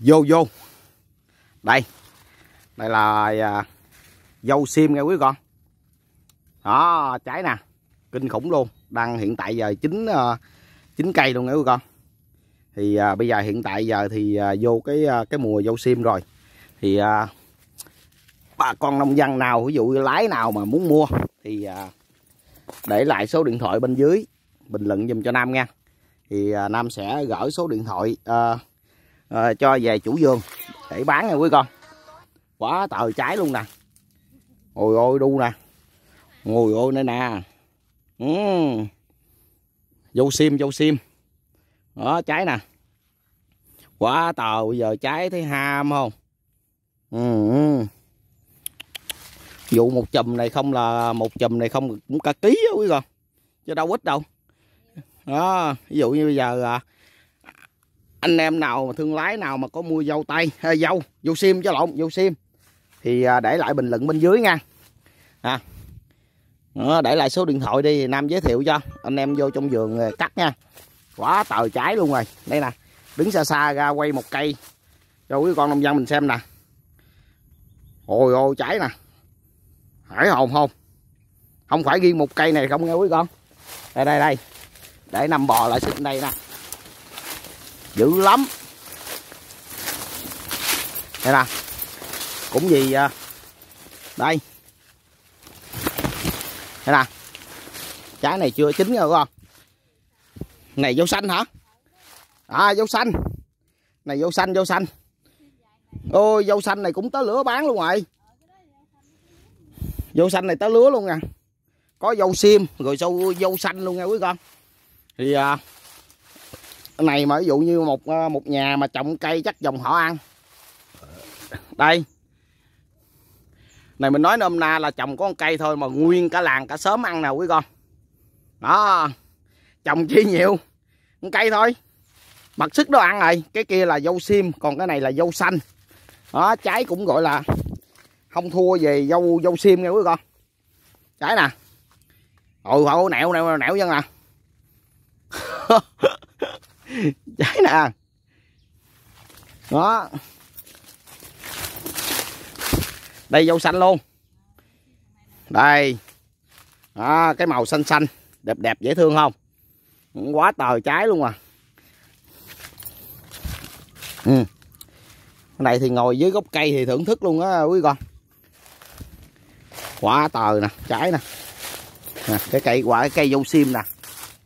vô vô đây đây là à, dâu sim nghe quý con đó trái nè kinh khủng luôn đang hiện tại giờ chín à, chín cây luôn nghe quý con thì à, bây giờ hiện tại giờ thì à, vô cái à, cái mùa dâu sim rồi thì à, bà con nông dân nào ví dụ lái nào mà muốn mua thì à, để lại số điện thoại bên dưới bình luận dùm cho nam nghe thì à, nam sẽ gửi số điện thoại à, Ờ, cho về chủ vườn để bán nha quý con quá tờ trái luôn nè ôi ôi đu nè ngồi ôi đây nè uhm. dâu ừ. sim dâu sim đó trái nè quá tàu bây giờ trái thấy ham không uhm. vụ một chùm này không là một chùm này không cũng cả ký á quý con chứ đâu ít đâu đó ví dụ như bây giờ à, anh em nào mà thương lái nào mà có mua dâu tay hay à, dâu dâu sim cho lộn dâu sim thì à, để lại bình luận bên dưới nha à, để lại số điện thoại đi nam giới thiệu cho anh em vô trong vườn à, cắt nha quá tờ trái luôn rồi đây nè đứng xa xa ra quay một cây cho quý con nông dân mình xem nè ôi ôi trái nè hải hồn không không phải riêng một cây này không nghe quý con đây đây đây để nằm bò lại xịt đây nè dữ lắm đây nè cũng gì đây đây nè trái này chưa chín rồi con này dâu xanh hả à dâu xanh này dâu xanh dâu xanh ôi dâu xanh này cũng tới lửa bán luôn rồi dâu xanh này tới lứa luôn nè có dâu sim rồi sâu dâu xanh luôn nha quý con thì à, này mà ví dụ như một ờ, một nhà mà trồng cây chắc dòng họ ăn đây này mình nói nôm na là trồng có con cây thôi mà nguyên cả làng cả xóm ăn nào quý con đó trồng chi nhiều con cây thôi mặc sức đó ăn rồi cái kia là dâu sim còn cái này là dâu xanh đó trái cũng gọi là không thua về dâu dâu sim nghe quý con trái nè ôi ừ, hộ nẹo nẹo nẹo dân nè cháy nè đó đây dâu xanh luôn đây đó, cái màu xanh xanh đẹp đẹp dễ thương không quá tờ trái luôn à ừ. này thì ngồi dưới gốc cây thì thưởng thức luôn á quý con quả tờ nè trái nè, nè cái cây quả cái cây dâu sim nè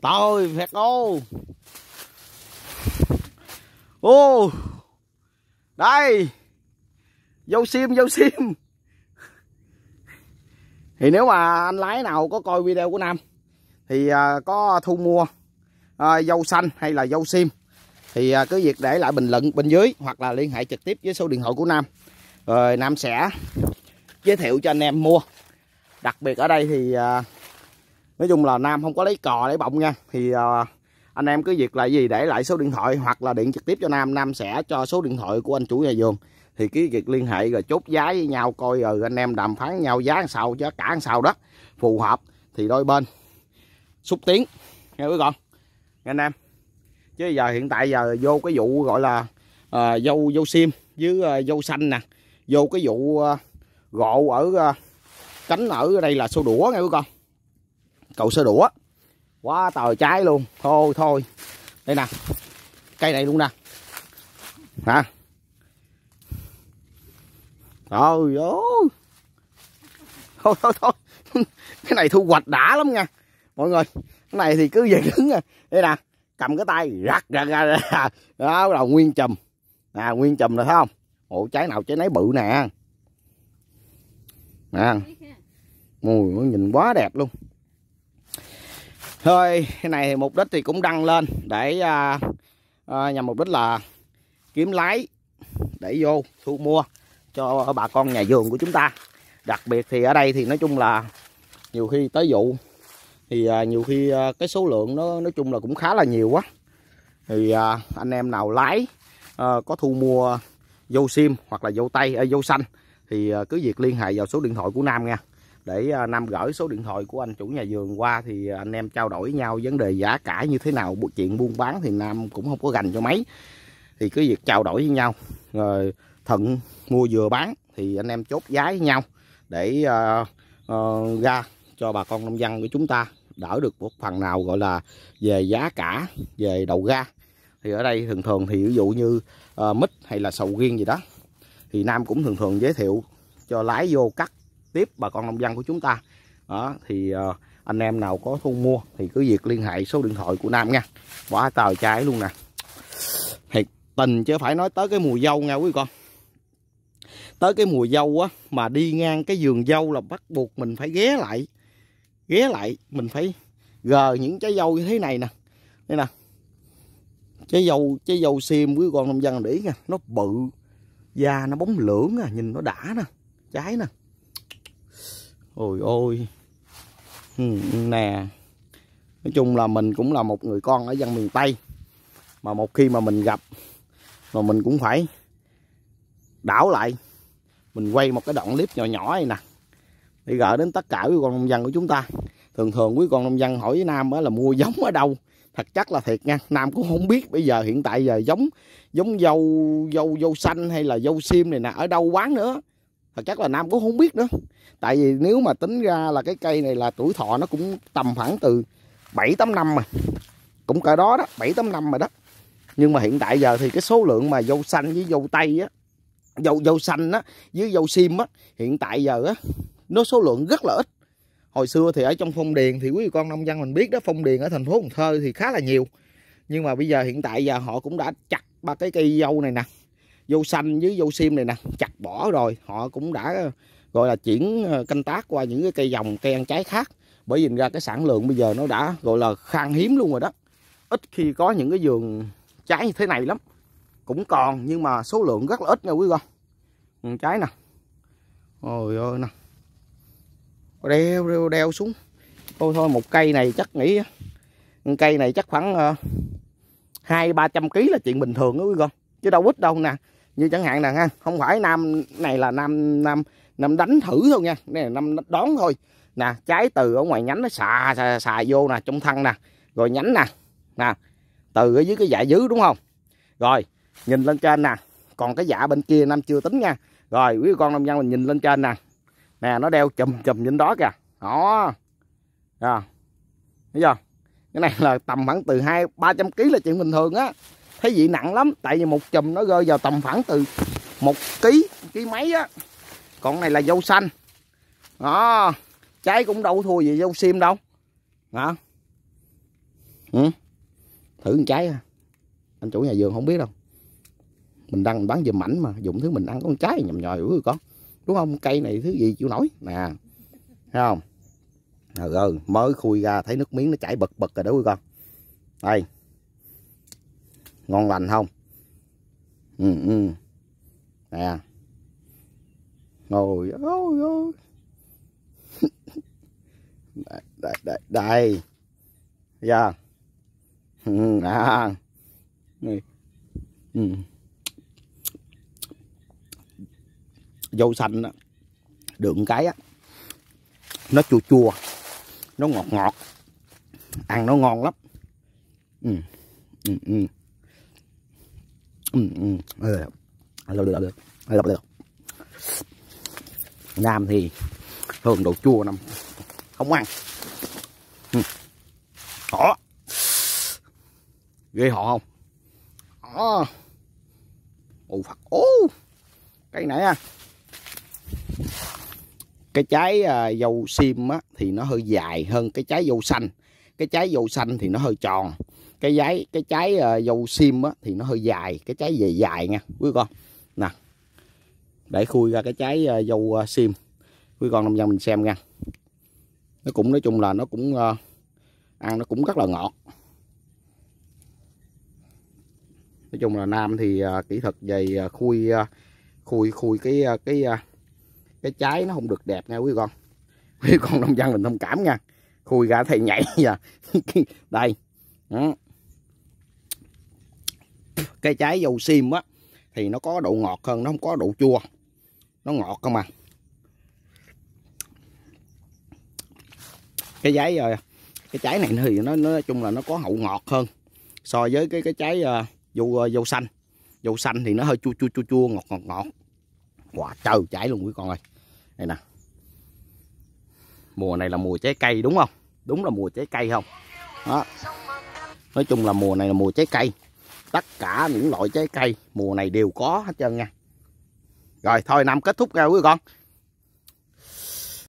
tôi phẹt ô ô oh. đây dâu sim dâu sim thì nếu mà anh lái nào có coi video của nam thì à, có thu mua à, dâu xanh hay là dâu sim thì à, cứ việc để lại bình luận bên dưới hoặc là liên hệ trực tiếp với số điện thoại của nam rồi nam sẽ giới thiệu cho anh em mua đặc biệt ở đây thì nói chung là nam không có lấy cò lấy bọng nha thì à, anh em cứ việc là gì để lại số điện thoại hoặc là điện trực tiếp cho Nam Nam sẽ cho số điện thoại của anh chủ nhà vườn thì cứ việc liên hệ rồi chốt giá với nhau coi rồi anh em đàm phán nhau giá sao cho cả sao đó phù hợp thì đôi bên xúc tiến nghe với con nghe anh em chứ giờ hiện tại giờ vô cái vụ gọi là à, dâu dâu sim với uh, dâu xanh nè vô cái vụ uh, gộ ở uh, cánh ở đây là sâu đũa nghe với con cầu sơ đũa quá tờ trái luôn thôi thôi đây nè cây này luôn nè hả trời ơi thôi thôi thôi cái này thu hoạch đã lắm nha mọi người cái này thì cứ về đứng nha đây nè cầm cái tay rặt ra ra ra đó đầu nguyên chùm à nguyên chùm rồi thấy không ổ trái nào trái nấy bự nè nè mùi nó nhìn quá đẹp luôn thôi cái này thì mục đích thì cũng đăng lên để à, à, nhằm mục đích là kiếm lái để vô thu mua cho bà con nhà vườn của chúng ta đặc biệt thì ở đây thì nói chung là nhiều khi tới vụ thì à, nhiều khi à, cái số lượng nó nói chung là cũng khá là nhiều quá thì à, anh em nào lái à, có thu mua vô sim hoặc là vô tay à, vô xanh thì à, cứ việc liên hệ vào số điện thoại của Nam nha để à, Nam gửi số điện thoại của anh chủ nhà vườn qua thì anh em trao đổi nhau vấn đề giá cả như thế nào bộ chuyện buôn bán thì Nam cũng không có gành cho mấy thì cứ việc trao đổi với nhau rồi thận mua vừa bán thì anh em chốt giá với nhau để uh, uh, ra cho bà con nông dân của chúng ta đỡ được một phần nào gọi là về giá cả về đầu ra thì ở đây thường thường thì ví dụ như uh, mít hay là sầu riêng gì đó thì Nam cũng thường thường giới thiệu cho lái vô cắt tiếp bà con nông dân của chúng ta đó, thì uh, anh em nào có thu mua thì cứ việc liên hệ số điện thoại của Nam nha quả tờ trái luôn nè thiệt tình chứ phải nói tới cái mùa dâu nha quý con tới cái mùa dâu á mà đi ngang cái vườn dâu là bắt buộc mình phải ghé lại ghé lại mình phải gờ những trái dâu như thế này nè đây nè trái dâu trái dâu xiêm quý con nông dân để ý nha nó bự da nó bóng lưỡng à nhìn nó đã nè trái nè ôi ôi ừ, nè nói chung là mình cũng là một người con ở dân miền tây mà một khi mà mình gặp mà mình cũng phải đảo lại mình quay một cái đoạn clip nhỏ nhỏ này nè để gửi đến tất cả quý con nông dân của chúng ta thường thường quý con nông dân hỏi với nam là mua giống ở đâu thật chắc là thiệt nha nam cũng không biết bây giờ hiện tại giờ giống giống dâu dâu dâu xanh hay là dâu sim này nè ở đâu quán nữa và chắc là nam cũng không biết nữa tại vì nếu mà tính ra là cái cây này là tuổi thọ nó cũng tầm khoảng từ bảy tám năm mà cũng cỡ đó đó bảy tám năm mà đó nhưng mà hiện tại giờ thì cái số lượng mà dâu xanh với dâu tây á dâu dâu xanh á với dâu sim á hiện tại giờ á nó số lượng rất là ít hồi xưa thì ở trong phong điền thì quý vị con nông dân mình biết đó phong điền ở thành phố cần thơ thì khá là nhiều nhưng mà bây giờ hiện tại giờ họ cũng đã chặt ba cái cây dâu này nè vô xanh với vô sim này nè chặt bỏ rồi họ cũng đã gọi là chuyển ờ, canh tác qua những cái cây dòng cây ăn trái khác bởi vì ra cái sản lượng bây giờ nó đã gọi là khan hiếm luôn rồi đó ít khi có những cái vườn trái như thế này lắm cũng còn nhưng mà số lượng rất là ít nha quý con trái nè ôi ơi nè đeo đeo đeo xuống thôi thôi một cây này chắc nghĩ cây này chắc khoảng ờ, hai ba trăm ký là chuyện bình thường đó quý con chứ đâu ít đâu nè như chẳng hạn nè ha không phải nam này là nam nam nam đánh thử thôi nha này là nam đón thôi nè trái từ ở ngoài nhánh nó xà xà, xà vô nè trong thân nè rồi nhánh nè nè từ ở dưới cái dạ dứ đúng không rồi nhìn lên trên nè còn cái dạ bên kia nam chưa tính nha rồi quý con nông dân mình nhìn lên trên nè nè nó đeo chùm chùm trên đó kìa đó à thấy chưa cái này là tầm khoảng từ hai ba trăm ký là chuyện bình thường á thấy vị nặng lắm tại vì một chùm nó rơi vào tầm khoảng từ một ký ký mấy á còn này là dâu xanh đó trái cũng đâu thua gì dâu sim đâu đó ừ. thử một trái à. anh chủ nhà vườn không biết đâu mình đang bán giùm mảnh mà dùng thứ mình ăn con trái nhầm nhòi của con đúng không cây này thứ gì chịu nổi nè thấy không rồi mới khui ra thấy nước miếng nó chảy bật bật rồi đó quý con đây ngon lành không ừ ừ nè ngồi ôi ôi đây đây đây đây ra dạ. ừ, nè, ừ. dâu xanh đó đựng cái á nó chua chua nó ngọt ngọt ăn nó ngon lắm ừ. Ừ, ừ. Ừ, ừ. Nam thì thường đồ chua năm không ăn ừ. họ ghê họ không ồ ù phật ô cái nãy à cái trái à, dâu sim á, thì nó hơi dài hơn cái trái dâu xanh cái trái dâu xanh thì nó hơi tròn cái giấy cái trái uh, dâu sim á, thì nó hơi dài cái trái về dài nha quý con nè để khui ra cái trái uh, dâu uh, sim quý con nông dân mình xem nha nó cũng nói chung là nó cũng uh, ăn nó cũng rất là ngọt nói chung là nam thì uh, kỹ thuật về uh, khui uh, khui khui cái uh, cái uh, cái trái nó không được đẹp nha quý con quý con nông dân mình thông cảm nha khui ra thầy nhảy giờ đây đó cái trái dâu sim á thì nó có độ ngọt hơn nó không có độ chua nó ngọt không à cái trái rồi ờ, cái trái này thì nó, nói chung là nó có hậu ngọt hơn so với cái cái trái uh, dâu ờ, dâu xanh dâu xanh thì nó hơi chua chua chua chua ngọt ngọt ngọt quả trời trái luôn quý con ơi đây nè mùa này là mùa trái cây đúng không đúng là mùa trái cây không đó nói chung là mùa này là mùa trái cây tất cả những loại trái cây mùa này đều có hết trơn nha rồi thôi năm kết thúc nha quý con